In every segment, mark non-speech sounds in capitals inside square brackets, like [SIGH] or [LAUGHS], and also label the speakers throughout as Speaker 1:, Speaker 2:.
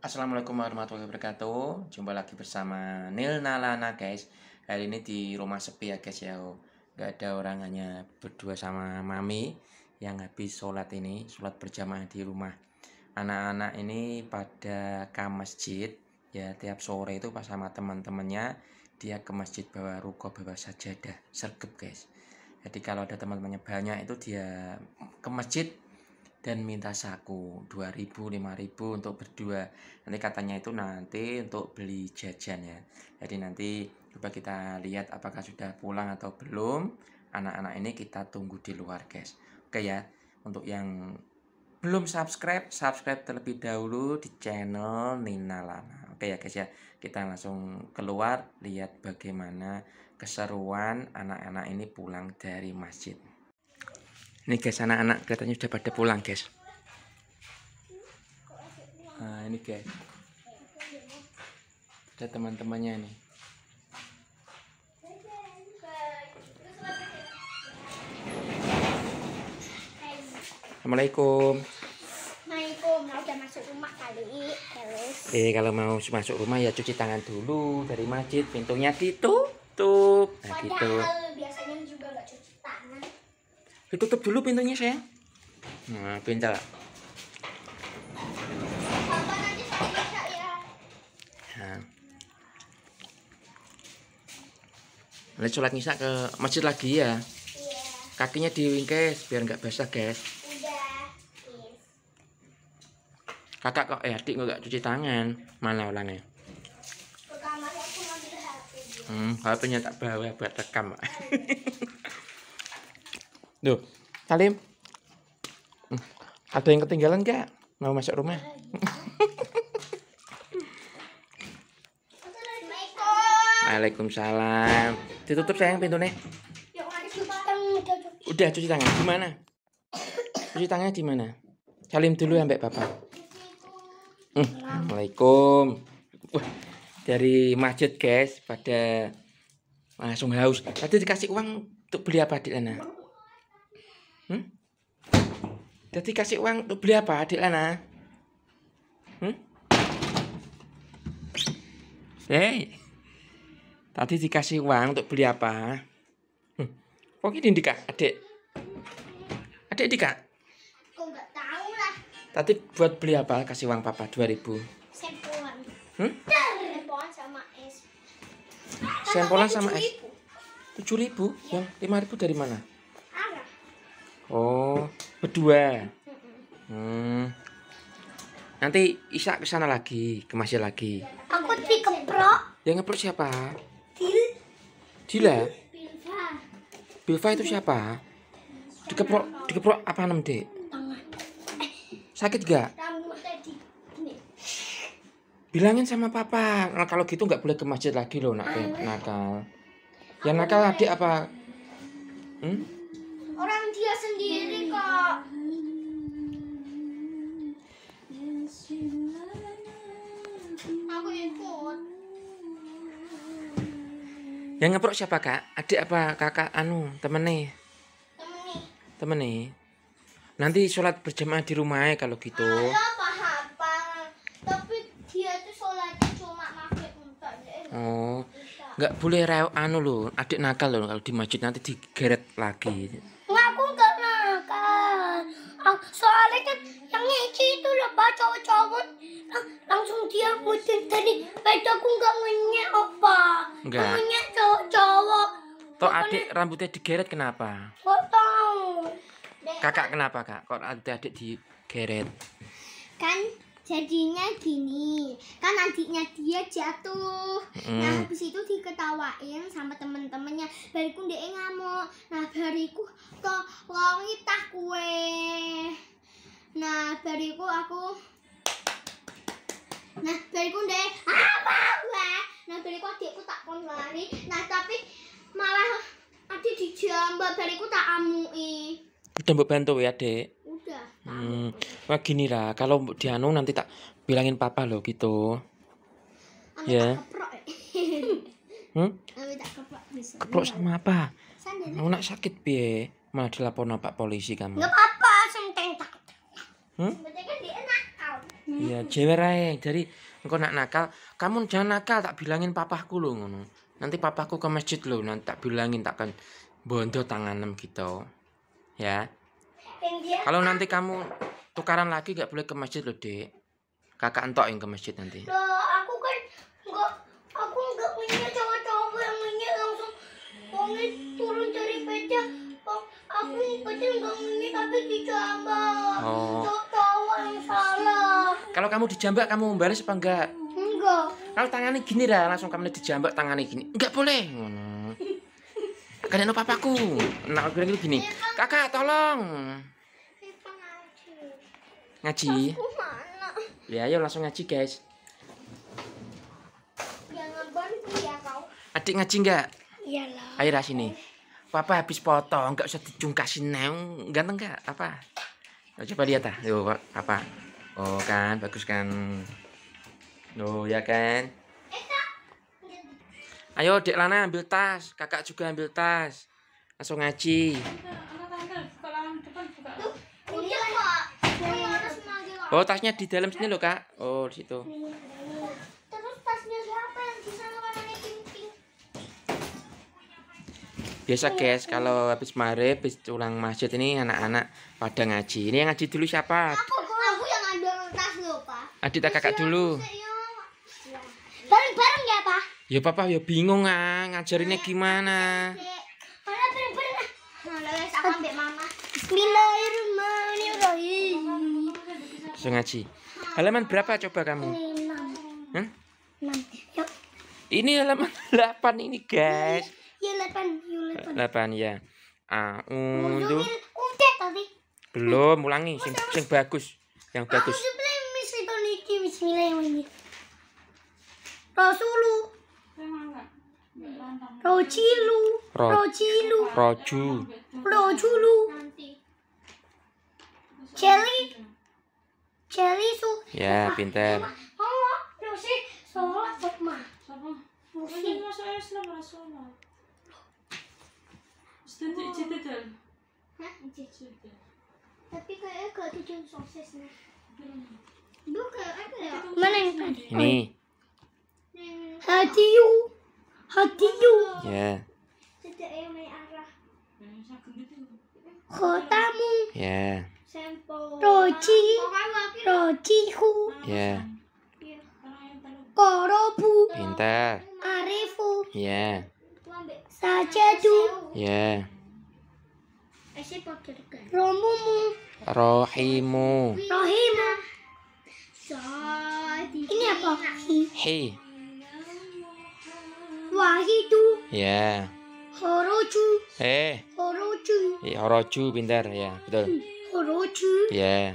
Speaker 1: Assalamualaikum warahmatullahi wabarakatuh Jumpa lagi bersama Nil Nalana guys Hari ini di rumah sepi ya guys ya Gak ada orang hanya berdua sama mami Yang habis sholat ini Sholat berjamaah di rumah Anak-anak ini pada ke masjid Ya tiap sore itu pas sama teman-temannya Dia ke masjid bawa ruko bawa sajadah Sergep guys Jadi kalau ada teman-temannya banyak itu dia ke masjid dan minta saku 2000 5000 untuk berdua nanti katanya itu nanti untuk beli jajan ya jadi nanti coba kita lihat apakah sudah pulang atau belum anak-anak ini kita tunggu di luar guys oke ya untuk yang belum subscribe subscribe terlebih dahulu di channel Nina Lana oke ya guys ya kita langsung keluar lihat bagaimana keseruan anak-anak ini pulang dari masjid ini guys anak-anak kelihatannya sudah pada pulang guys nah ini guys ada teman-temannya ini. Assalamualaikum
Speaker 2: Assalamualaikum udah masuk rumah kali
Speaker 1: eh kalau mau masuk rumah ya cuci tangan dulu dari masjid pintunya ditutup nah gitu. Padahal
Speaker 2: gitu biasanya juga gak cuci
Speaker 1: ditutup dulu pintunya saya nah pintar nah. Nanti sholat nisa ke masjid lagi ya. Iya. Kakinya diwingkes biar nggak basah, guys. Kakak kok eh adik nggak cuci tangan. Mana ulangnya? Hmm, HP-nya tak bawa buat rekam, [LAUGHS] Duh, Salim. Ada yang ketinggalan gak? Mau masuk rumah? Waalaikumsalam. Ditutup sayang pintunya. Ya, Udah cuci tangan. Di mana? Cuci tangannya di mana? Salim dulu ya, Mbak Bapak. Assalamualaikum. Wah, dari masjid, guys, pada langsung haus. Tadi dikasih uang untuk beli apa di sana? Hmm? Jadi kasih uang untuk beli apa adik Lana? Hmm? Hey. tadi dikasih uang untuk beli apa? Hmm. Kok ini Dika, adik? Adik Dika? Kok nggak tahu lah. Tadi buat beli apa kasih uang papa 2000?
Speaker 2: Sempolan. Hmm? Sempolan sama es.
Speaker 1: Sempolan sama es. 7000? Ya, 5000 dari mana? oh berdua hmm. nanti Isa ke sana lagi ke masjid lagi
Speaker 2: aku dikeprok
Speaker 1: yang ngeprok siapa Dila. Dila ya? Bilva Bilva itu siapa dikeprok dikeprok apa namde?
Speaker 2: dek
Speaker 1: sakit gak bilangin sama papa nah, kalau gitu nggak boleh ke masjid lagi loh nak ah, nakal yang nakal adik apa hmm?
Speaker 2: dia sendiri kok. Aku ikut.
Speaker 1: Yang ngeprok siapa kak? Adik apa kakak? Anu temennya? temen nih Nanti sholat berjamaah di rumah ya kalau gitu. Oh, nggak boleh rew anu loh, adik nakal loh kalau di masjid nanti digeret lagi.
Speaker 2: Lang soalnya kan yang ngece itu lebah cowok-cowok lang langsung dia mutin tadi aku nggak ngenyek apa nggak ngenyek cowok-cowok
Speaker 1: toh adik rambutnya digeret kenapa
Speaker 2: nggak tahu
Speaker 1: kakak kenapa kak kok adik adik digeret
Speaker 2: kan jadinya gini kan adiknya dia jatuh mm. nah habis itu diketawain sama temen-temennya balikun dia ngamuk bariku tolong tak kue nah bariku aku nah bariku deh apa gue nah bariku adikku tak kon lari nah tapi malah adik jamba bariku tak amui
Speaker 1: udah mbak bantu ya dek udah hmm. wah gini lah kalau dianu nanti tak bilangin papa loh gitu ya yeah.
Speaker 2: Eh. Hmm? Keprok sama apa? Mau nak sakit
Speaker 1: pie Malah dilapor Pak polisi kamu. nggak
Speaker 2: apa-apa, senteng tak. Hmm? Kan
Speaker 1: iya, hmm. Jadi engkau nak nakal, kamu jangan nakal tak bilangin papahku lho ngono. Nanti papahku ke masjid lo nanti tak bilangin tak bondo tanganem gitu. Ya. Kalau nanti kamu tukaran lagi gak boleh ke masjid lo Dek. Kakak entok yang ke masjid nanti.
Speaker 2: Loh, aku kan enggak aku enggak punya cowok-cowok yang punya langsung wongnya turun aku ngikutin ini tapi dijambak oh. tahu yang salah
Speaker 1: kalau kamu dijambak kamu membalas apa enggak enggak kalau tangannya gini lah langsung kamu dijambak tangannya gini enggak boleh hmm. karena no papaku nah aku bilang gini iya, kakak tolong ngaji ya ayo langsung ngaji guys ya, adik ngaji enggak iyalah ayo sini Papa habis potong, nggak usah dijungkasin neng. Ganteng nggak? Apa? coba lihat ah. Yo, apa? Oh kan, bagus kan. Oh ya kan? Ayo, Dek Lana ambil tas. Kakak juga ambil tas. Langsung ngaji. Oh, tasnya di dalam sini loh, Kak. Oh, di situ. biasa iya, guys iya. kalau habis maghrib habis ulang masjid ini anak-anak pada ngaji ini yang ngaji dulu siapa aku
Speaker 2: aku yang ngambil tas loh pak adik tak kakak iya, dulu bareng bareng ya pak
Speaker 1: ya papa ya bingung ah ngajarinnya gimana
Speaker 2: bareng bareng bareng aku ambil mama Bismillahirrahmanirrahim
Speaker 1: langsung ngaji halaman berapa coba kamu Hah? ini halaman 8
Speaker 2: [LAUGHS] ini guys delapan
Speaker 1: iya, ya iya. ah belum ulangi sing, sing bagus yang bagus
Speaker 2: Rasulu Rojilu Rojilu Roju Rojulu Jelly su
Speaker 1: Ya pintar
Speaker 2: Tadi oh. cita Hah? Cita. Tapi kayak kalau tujuh sukses nih. Bukan hmm. apa ya? Mana yang tadi? Ini. Hati you. Hati you.
Speaker 1: Ya. Cita yang main arah.
Speaker 2: Kotamu. Ya. Roji. ku
Speaker 1: Ya. Iya.
Speaker 2: Korobu. Pintar. Arifu. Ya sajadu ya romumu
Speaker 1: rohimu
Speaker 2: rohimu ini apa hi wahidu ya horoju eh horoju
Speaker 1: ya, horoju pintar ya betul hmm, horoju ya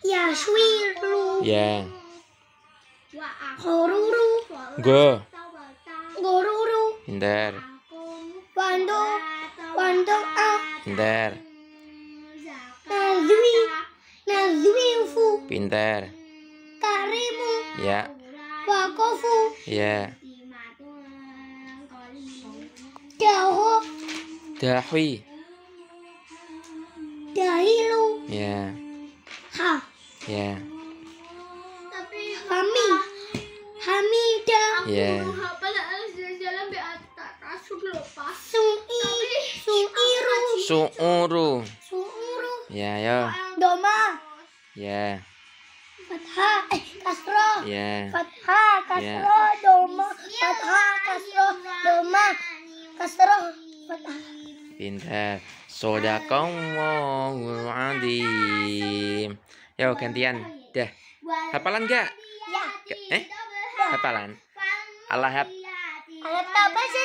Speaker 2: ya swiru ya horuru go Hindar. Cuando, cuando ah. Hindar. Nazmi, Nazmi fu.
Speaker 1: Pintar.
Speaker 2: Karimu. Ya. Wakofu. Ya. Dahu.
Speaker 1: Dahwi.
Speaker 2: Dahilu. Ya. Ha. Ya. Hami. Hamida. Ya. Suuru. ya Ya, yo. Doma. Ya. Fathah, eh kasro. Ya. Fathah, kasro, ya. doma. Fathah, kasro, doma. Kasro, fathah.
Speaker 1: Pintar. Sodakallahul azim. Yo gantian. Dah. Hafalan enggak? Ya. Eh? Hafalan. Allah Allah
Speaker 2: Allah sih,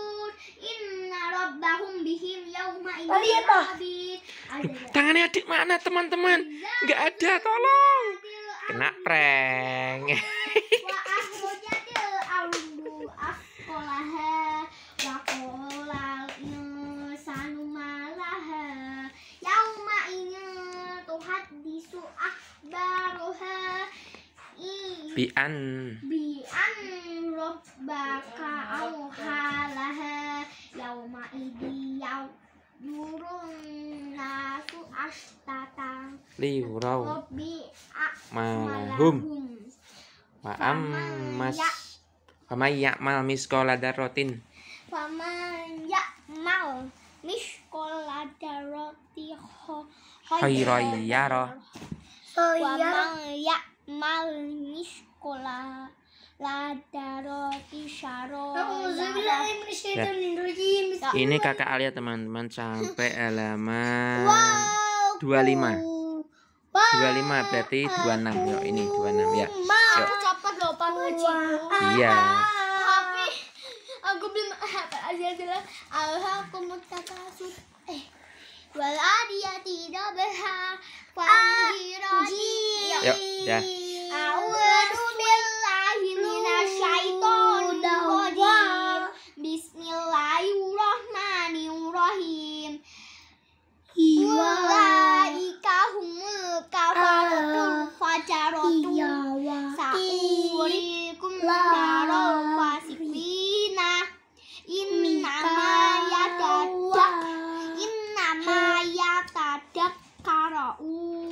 Speaker 2: inna rabbahum bihim yauma idzin habib
Speaker 1: tangannya adik mana teman-teman iya, nggak -teman? ada
Speaker 2: tolong
Speaker 1: kena prank
Speaker 2: Bian Bian robbaka auhalaha yauma idhi yau yurun nasu ashtatan liurau mahum
Speaker 1: wa ammas faman ya'mal miskola darotin
Speaker 2: faman ya'mal miskola daroti khairan yara wa man ya'mal miskola Ya. Ini
Speaker 1: kakak Alia teman-teman sampai [LAUGHS] halaman wow, 25.
Speaker 2: 25
Speaker 1: berarti 26 yuk ini 26 ya. ini
Speaker 2: Cepat loh Pak Iya. Tapi aku belum [LAUGHS] aja bilang aku mau kakak asuh. Eh. Wala dia tidak berhak. ya.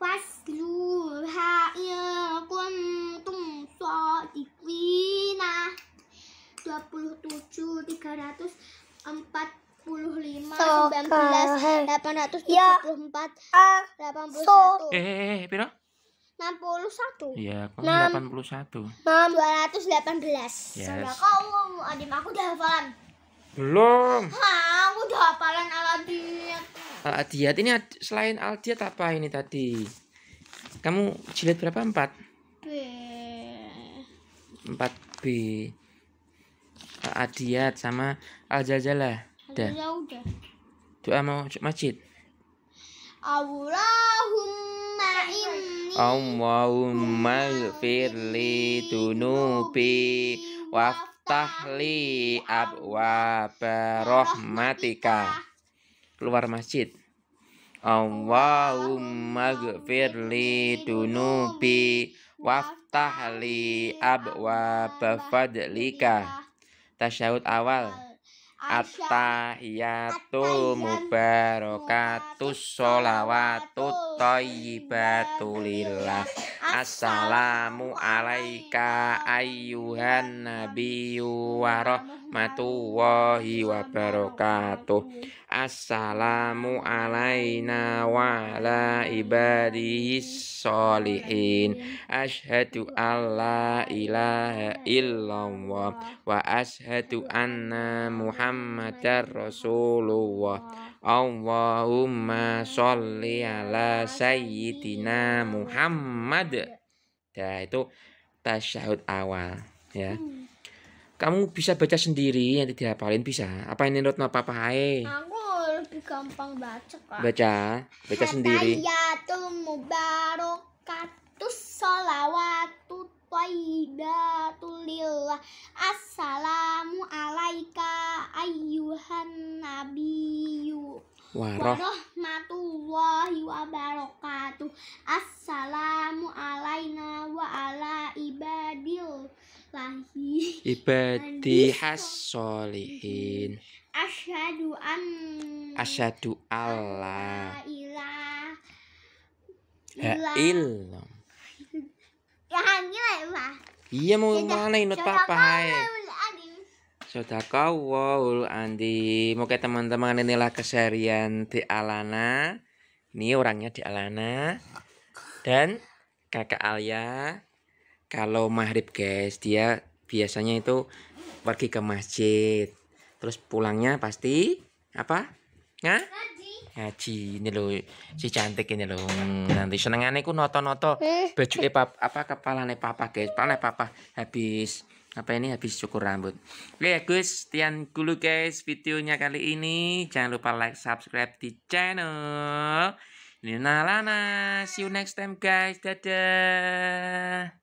Speaker 2: فاسلوها إن kuntum sadiqina 27 300 so, 19 874 ya. 81 ah, so.
Speaker 1: eh, eh, eh piro
Speaker 2: 61 iya aku
Speaker 1: 81
Speaker 2: 218 yes. kau Allah adim aku udah hafalan
Speaker 1: belum
Speaker 2: ha, aku udah hafalan
Speaker 1: al adiyat ini ad, selain al adiyat apa ini tadi kamu jilid berapa empat b empat b al adiyat sama al jajalah udah doa mau masjid
Speaker 2: Allahumma inni
Speaker 1: Allahumma firli tunubi waftahli abwaba rahmatika keluar masjid Allahumma gfirli dunubi waftahli abwa bafadlika tasyahud awal At-tahiyatul mubarakatus sholawatut thayyibatu lillah Assalamu alaika ayuhan nabiyyu wa rahmatullahi wa barakatuh. Assalamu alaina wa ala ibadihis solihin. Ashhadu an la ilaha illallah wa ashhadu anna Muhammadar Rasulullah. Allahumma sholli ala sayyidina Muhammad. Ya, itu tasyahud awal ya. Kamu bisa baca sendiri nanti dihafalin bisa. Apa ini apa apa Hai?
Speaker 2: Aku lebih gampang baca Kak. Baca,
Speaker 1: baca sendiri.
Speaker 2: Hatayatul mubarakatus sholawatu thayyibatulillah assalamu alaika ayyuhan nabiyyu warahmatullahi wabarakatuh assalamu alaina wa ala ibadil lahi ibadi
Speaker 1: hasolihin
Speaker 2: asyhadu an
Speaker 1: asyhadu Allah
Speaker 2: ilah
Speaker 1: ilah Iya mau mana inut papa wow Andi ke teman-teman inilah keserian di Alana Ini orangnya di Alana Dan kakak Alia Kalau maghrib guys Dia biasanya itu pergi ke masjid Terus pulangnya pasti Apa? Nggak? ngaji ini loh si cantik ini loh nanti senengane ku noto-noto eh pap apa kepala nih papa guys kepala papa habis apa ini habis cukur rambut oke guys tian dulu guys videonya kali ini jangan lupa like subscribe di channel Nina Lana see you next time guys dadah